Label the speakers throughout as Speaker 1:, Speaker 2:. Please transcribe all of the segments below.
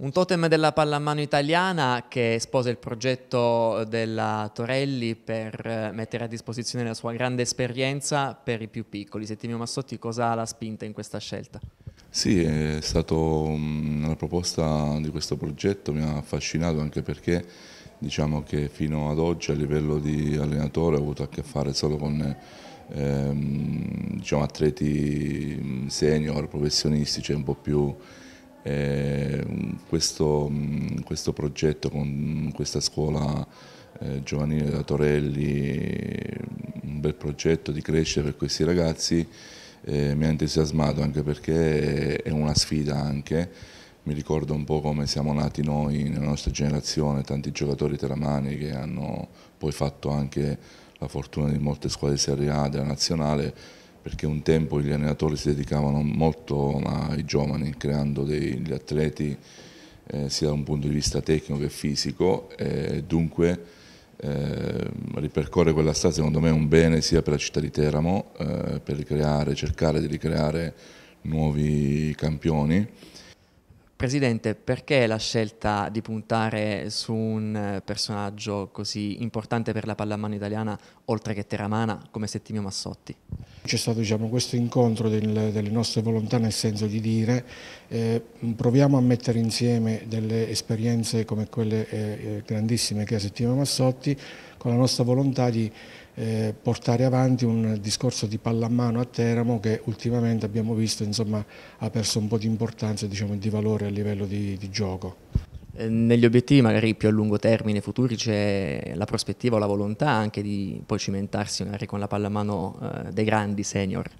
Speaker 1: Un totem della pallamano italiana che sposa il progetto della Torelli per eh, mettere a disposizione la sua grande esperienza per i più piccoli. Settimio Massotti cosa l'ha spinta in questa scelta?
Speaker 2: Sì, è stata mm, la proposta di questo progetto, mi ha affascinato anche perché diciamo che fino ad oggi a livello di allenatore ho avuto a che fare solo con ehm, diciamo, atleti mm, senior, professionisti, cioè un po' più eh, questo, mm, questo, progetto con questa scuola eh, giovanile da Torelli, un bel progetto di crescita per questi ragazzi, eh, mi ha entusiasmato anche perché è una sfida anche, mi ricordo un po' come siamo nati noi nella nostra generazione, tanti giocatori teramani che hanno poi fatto anche la fortuna di molte squadre di Serie A della nazionale, perché un tempo gli allenatori si dedicavano molto ai giovani, creando degli atleti eh, sia da un punto di vista tecnico che fisico, eh, e dunque eh, ripercorre quella strada secondo me è un bene sia per la città di Teramo, eh, per ricreare, cercare di ricreare nuovi campioni.
Speaker 1: Presidente, perché la scelta di puntare su un personaggio così importante per la pallamano italiana, oltre che teramana, come Settimio Massotti?
Speaker 3: c'è stato diciamo, questo incontro del, delle nostre volontà nel senso di dire eh, proviamo a mettere insieme delle esperienze come quelle eh, eh grandissime che ha Settima Massotti con la nostra volontà di eh, portare avanti un discorso di pallamano a Teramo che ultimamente abbiamo visto insomma, ha perso un po' di importanza e diciamo, di valore a livello di, di gioco.
Speaker 1: Ehm, negli obiettivi magari più a lungo termine futuri c'è la prospettiva o la volontà anche di poi cimentarsi magari con la pallamano eh, dei grandi senior?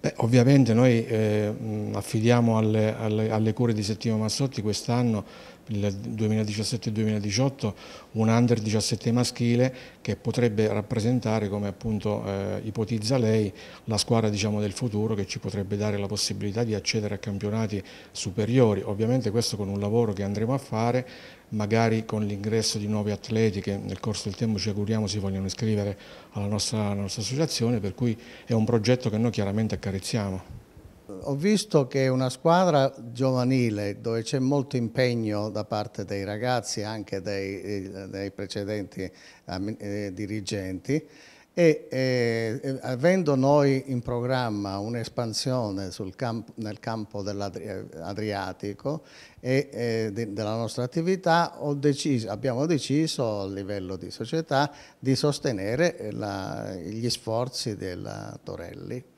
Speaker 3: Beh, ovviamente noi eh, affidiamo alle, alle, alle, cure di Settimo Massotti quest'anno, il 2017-2018, un under 17 maschile che potrebbe rappresentare, come appunto eh, ipotizza lei, la squadra diciamo, del futuro che ci potrebbe dare la possibilità di accedere a campionati superiori. Ovviamente questo con un lavoro che andremo a fare magari con l'ingresso di nuovi atleti che nel corso del tempo ci auguriamo si vogliano iscrivere alla nostra, alla nostra associazione, per cui è un progetto che noi chiaramente accarezziamo.
Speaker 4: Ho visto che è una squadra giovanile dove c'è molto impegno da parte dei ragazzi e anche dei, eh, dei precedenti eh, dirigenti e eh, eh, avendo noi in programma un'espansione camp nel campo dell'Adriatico eh, e eh, de della nostra attività, deciso, abbiamo deciso a livello di società di sostenere eh, la, gli sforzi della Torelli.